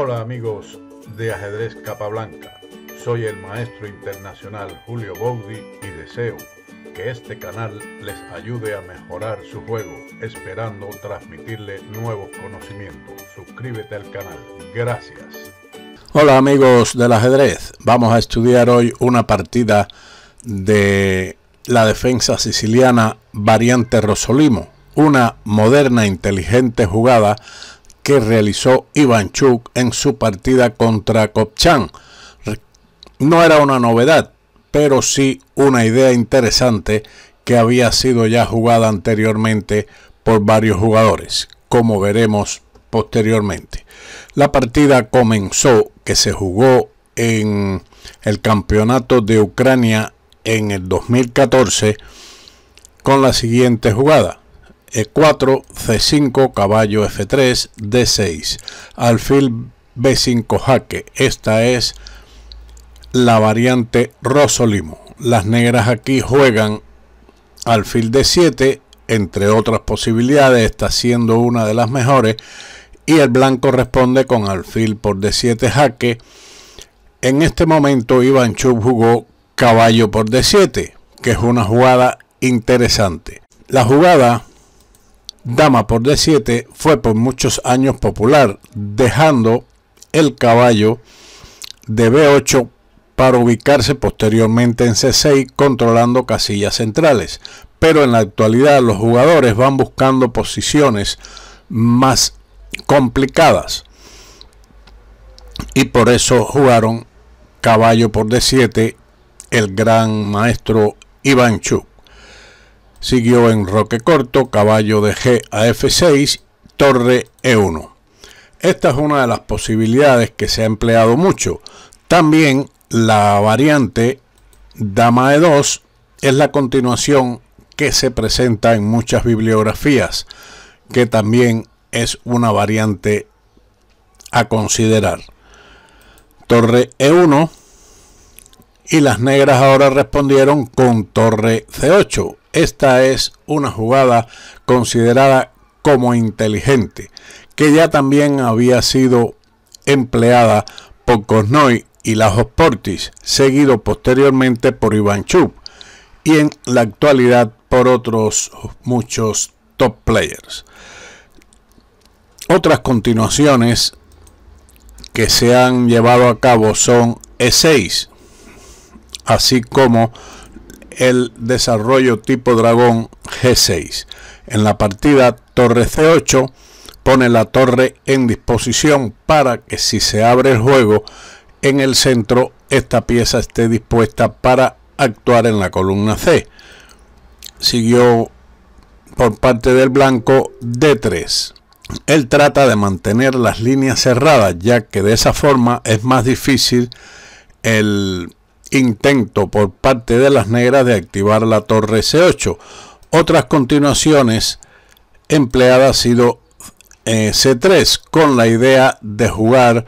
Hola amigos de Ajedrez Capablanca, soy el maestro internacional Julio Boudi y deseo que este canal les ayude a mejorar su juego, esperando transmitirle nuevos conocimientos. Suscríbete al canal, gracias. Hola amigos del ajedrez, vamos a estudiar hoy una partida de la defensa siciliana variante Rosolimo, una moderna inteligente jugada que realizó Ivanchuk en su partida contra Kopchan. No era una novedad, pero sí una idea interesante que había sido ya jugada anteriormente por varios jugadores, como veremos posteriormente. La partida comenzó que se jugó en el campeonato de Ucrania en el 2014 con la siguiente jugada. E4, C5, caballo F3, D6, alfil B5 jaque. Esta es la variante Rosolimo. Las negras aquí juegan alfil D7, entre otras posibilidades, está siendo una de las mejores. Y el blanco responde con alfil por D7 jaque. En este momento Iván Chub jugó caballo por D7, que es una jugada interesante. La jugada Dama por D7 fue por muchos años popular, dejando el caballo de B8 para ubicarse posteriormente en C6 controlando casillas centrales. Pero en la actualidad los jugadores van buscando posiciones más complicadas. Y por eso jugaron caballo por D7 el gran maestro Ivanchuk. Siguió en roque corto, caballo de G a F6, torre E1. Esta es una de las posibilidades que se ha empleado mucho. También la variante dama E2 es la continuación que se presenta en muchas bibliografías, que también es una variante a considerar. Torre E1 y las negras ahora respondieron con torre C8. Esta es una jugada considerada como inteligente, que ya también había sido empleada por Cosnoy y Lajos Portis, seguido posteriormente por Iván Chub y en la actualidad por otros muchos top players. Otras continuaciones que se han llevado a cabo son E6, así como el desarrollo tipo dragón G6. En la partida torre C8 pone la torre en disposición para que si se abre el juego en el centro esta pieza esté dispuesta para actuar en la columna C. Siguió por parte del blanco D3. Él trata de mantener las líneas cerradas, ya que de esa forma es más difícil el intento por parte de las negras de activar la torre C8. Otras continuaciones empleadas ha sido eh, C3 con la idea de jugar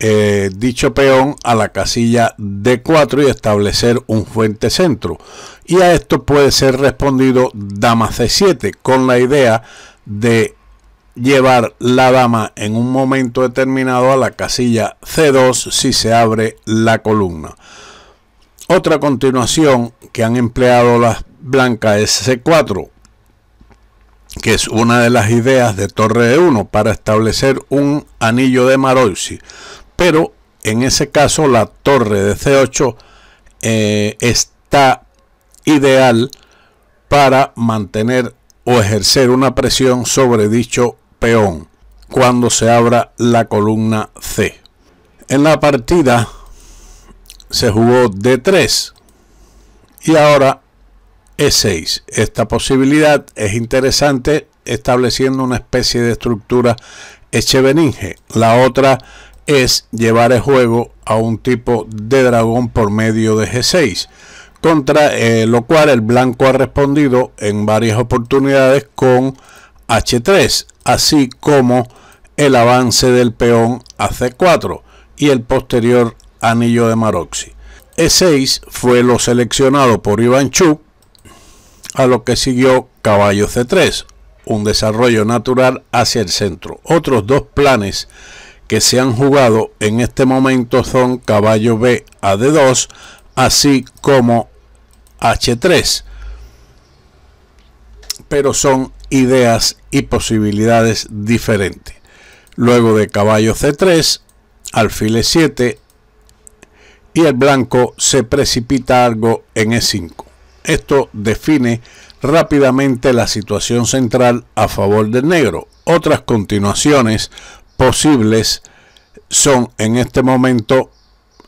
eh, dicho peón a la casilla D4 y establecer un fuente centro. Y a esto puede ser respondido dama C7 con la idea de llevar la dama en un momento determinado a la casilla C2 si se abre la columna. Otra continuación que han empleado las blancas es C4, que es una de las ideas de Torre de 1 para establecer un anillo de Maroisi, pero en ese caso la torre de C8 eh, está ideal para mantener o ejercer una presión sobre dicho peón cuando se abra la columna C. En la partida se jugó d 3 y ahora e 6. Esta posibilidad es interesante estableciendo una especie de estructura Echeveninge. La otra es llevar el juego a un tipo de dragón por medio de G6, contra eh, lo cual el blanco ha respondido en varias oportunidades con H3, así como el avance del peón a C4 y el posterior anillo de Maroxi. E6 fue lo seleccionado por Iván chu a lo que siguió caballo C3, un desarrollo natural hacia el centro. Otros dos planes que se han jugado en este momento son caballo B a D2, así como H3. Pero son ideas y posibilidades diferentes. Luego de caballo C3, alfil E7, y el blanco se precipita algo en E5. Esto define rápidamente la situación central a favor del negro. Otras continuaciones posibles son en este momento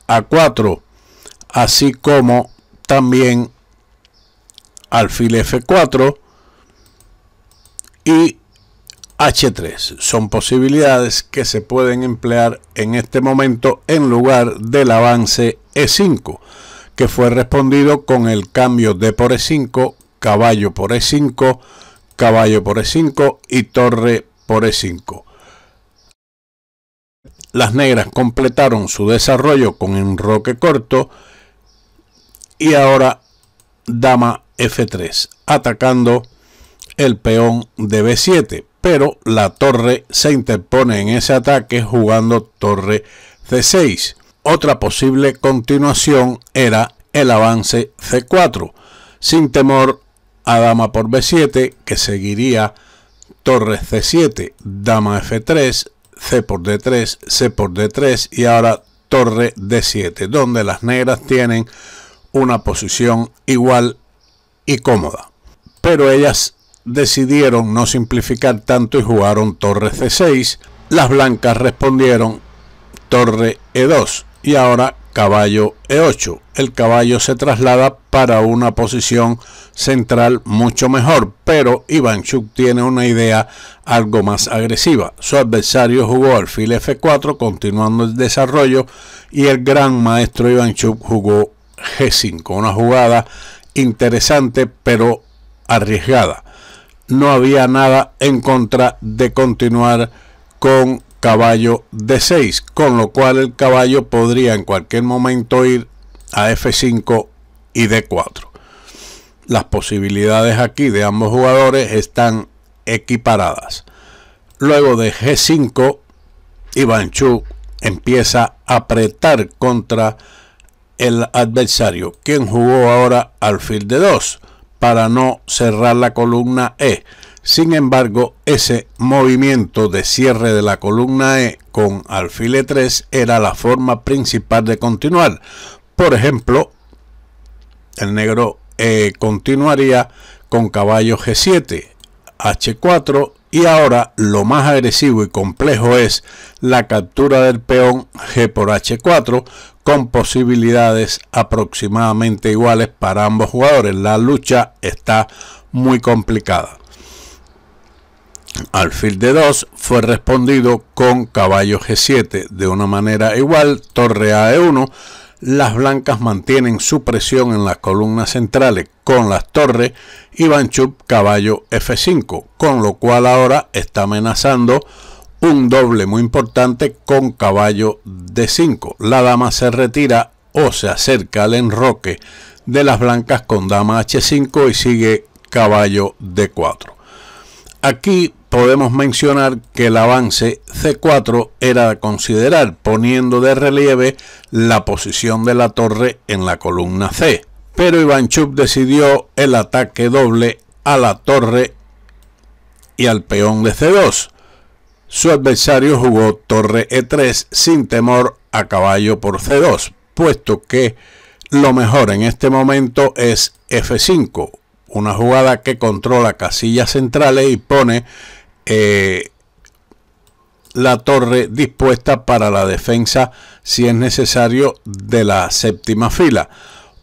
A4, así como también alfil F4 y H3 son posibilidades que se pueden emplear en este momento en lugar del avance E5, que fue respondido con el cambio D por E5, caballo por E5, caballo por E5 y torre por E5. Las negras completaron su desarrollo con enroque corto y ahora dama F3, atacando el peón de B7 pero la torre se interpone en ese ataque jugando torre C6. Otra posible continuación era el avance C4, sin temor a dama por B7 que seguiría torre C7, dama F3, C por D3, C por D3 y ahora torre D7, donde las negras tienen una posición igual y cómoda. Pero ellas decidieron no simplificar tanto y jugaron torre C6. Las blancas respondieron torre E2 y ahora caballo E8. El caballo se traslada para una posición central mucho mejor, pero Ivanchuk tiene una idea algo más agresiva. Su adversario jugó alfil F4 continuando el desarrollo y el gran maestro Ivanchuk jugó G5, una jugada interesante pero arriesgada no había nada en contra de continuar con caballo de 6, con lo cual el caballo podría en cualquier momento ir a F5 y D4. Las posibilidades aquí de ambos jugadores están equiparadas. Luego de G5, Ivanchuk empieza a apretar contra el adversario, quien jugó ahora alfil de 2 para no cerrar la columna E. Sin embargo, ese movimiento de cierre de la columna E con alfile 3 era la forma principal de continuar. Por ejemplo, el negro eh, continuaría con caballo G7, H4 y ahora lo más agresivo y complejo es la captura del peón G por H4 con posibilidades aproximadamente iguales para ambos jugadores. La lucha está muy complicada. Alfil de 2 fue respondido con caballo G7 de una manera igual, torre A E1 las blancas mantienen su presión en las columnas centrales con las torres y Banchup caballo F5, con lo cual ahora está amenazando un doble muy importante con caballo D5. La dama se retira o se acerca al enroque de las blancas con dama H5 y sigue caballo D4. Aquí podemos mencionar que el avance C4 era considerar, poniendo de relieve la posición de la torre en la columna C. Pero Ivanchuk decidió el ataque doble a la torre y al peón de C2. Su adversario jugó torre E3 sin temor a caballo por C2, puesto que lo mejor en este momento es F5, una jugada que controla casillas centrales y pone eh, la torre dispuesta para la defensa, si es necesario, de la séptima fila.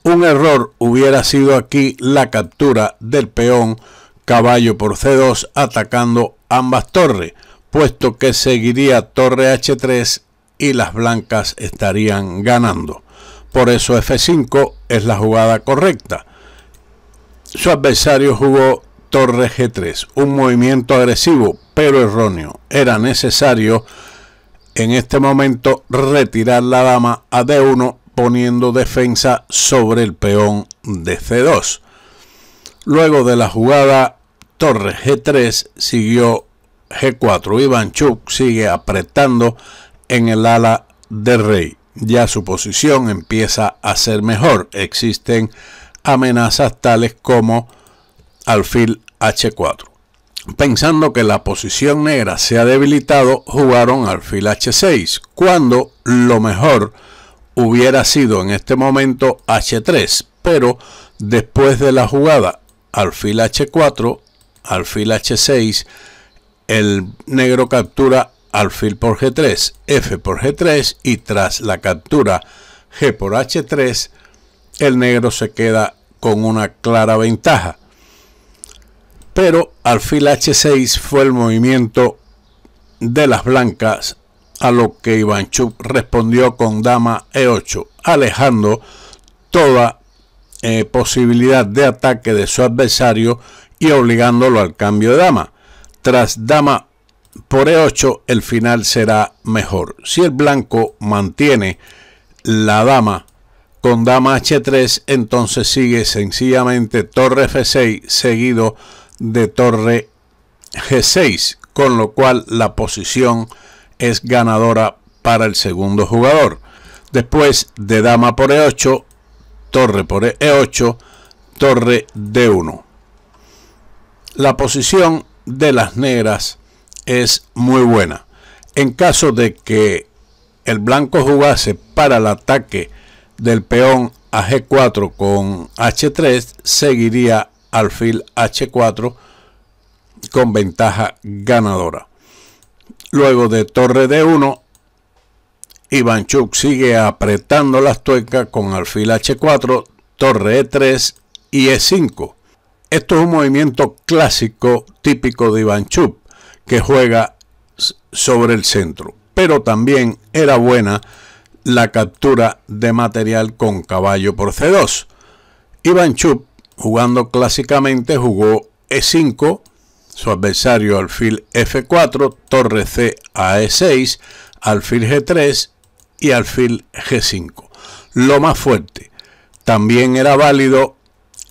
Un error hubiera sido aquí la captura del peón caballo por C2 atacando ambas torres, puesto que seguiría torre H3 y las blancas estarían ganando. Por eso F5 es la jugada correcta. Su adversario jugó torre G3, un movimiento agresivo pero erróneo. Era necesario en este momento retirar la dama a D1 poniendo defensa sobre el peón de C2. Luego de la jugada torre G3 siguió G4. Ivanchuk sigue apretando en el ala de rey. Ya su posición empieza a ser mejor. Existen amenazas tales como alfil h4. Pensando que la posición negra se ha debilitado, jugaron alfil h6, cuando lo mejor hubiera sido en este momento h3, pero después de la jugada alfil h4, alfil h6, el negro captura alfil por g3, f por g3 y tras la captura g por h3, el negro se queda con una clara ventaja pero alfil H6 fue el movimiento de las blancas, a lo que Ivanchuk respondió con dama E8, alejando toda eh, posibilidad de ataque de su adversario y obligándolo al cambio de dama. Tras dama por E8 el final será mejor. Si el blanco mantiene la dama con dama H3, entonces sigue sencillamente torre F6 seguido de torre G6, con lo cual la posición es ganadora para el segundo jugador. Después de dama por E8, torre por E8, torre D1. La posición de las negras es muy buena. En caso de que el blanco jugase para el ataque del peón a G4 con H3, seguiría alfil h4 con ventaja ganadora. Luego de torre d1, Ivanchuk sigue apretando las tuercas con alfil h4, torre e3 y e5. Esto es un movimiento clásico típico de Ivanchuk, que juega sobre el centro. Pero también era buena la captura de material con caballo por c2. Ivanchuk jugando clásicamente, jugó E5, su adversario alfil F4, torre C a E6, alfil G3 y alfil G5. Lo más fuerte, también era válido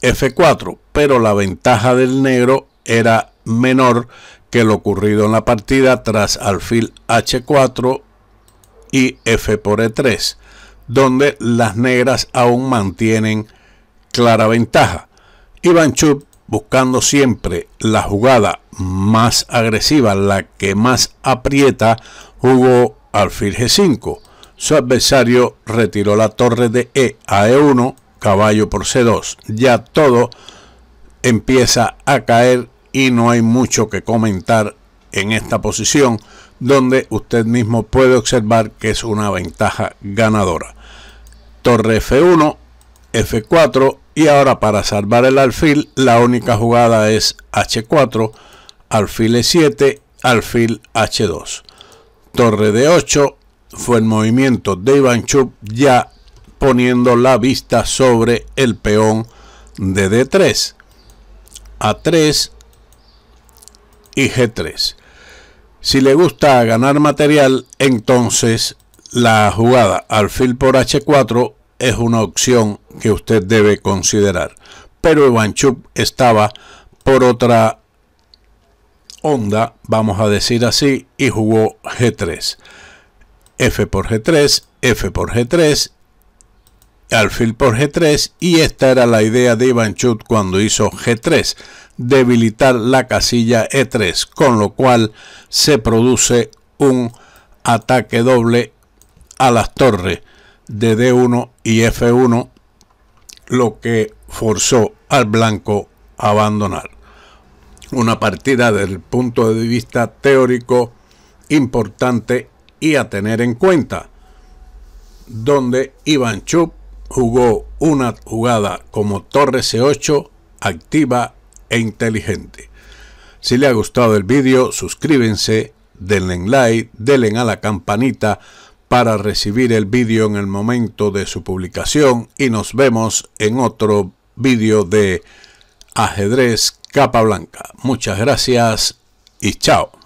F4, pero la ventaja del negro era menor que lo ocurrido en la partida tras alfil H4 y F por E3, donde las negras aún mantienen clara ventaja. Ivanchuk buscando siempre la jugada más agresiva, la que más aprieta, jugó alfil G5. Su adversario retiró la torre de E a E1, caballo por C2. Ya todo empieza a caer y no hay mucho que comentar en esta posición donde usted mismo puede observar que es una ventaja ganadora. Torre F1, F4, y ahora para salvar el alfil, la única jugada es h4, alfil e7, alfil h2. Torre d 8 fue el movimiento de Ivanchuk ya poniendo la vista sobre el peón de d3, a3 y g3. Si le gusta ganar material, entonces la jugada alfil por h4 es una opción que usted debe considerar. Pero Ivanchuk estaba por otra onda, vamos a decir así, y jugó G3. F por G3, F por G3, alfil por G3 y esta era la idea de Ivanchuk cuando hizo G3, debilitar la casilla E3, con lo cual se produce un ataque doble a las torres de D1 y F1, lo que forzó al blanco a abandonar. Una partida desde el punto de vista teórico importante y a tener en cuenta, donde iban Chup jugó una jugada como torre C8 activa e inteligente. Si le ha gustado el vídeo, suscríbense, denle like, denle a la campanita, para recibir el vídeo en el momento de su publicación y nos vemos en otro vídeo de ajedrez capa blanca. Muchas gracias y chao.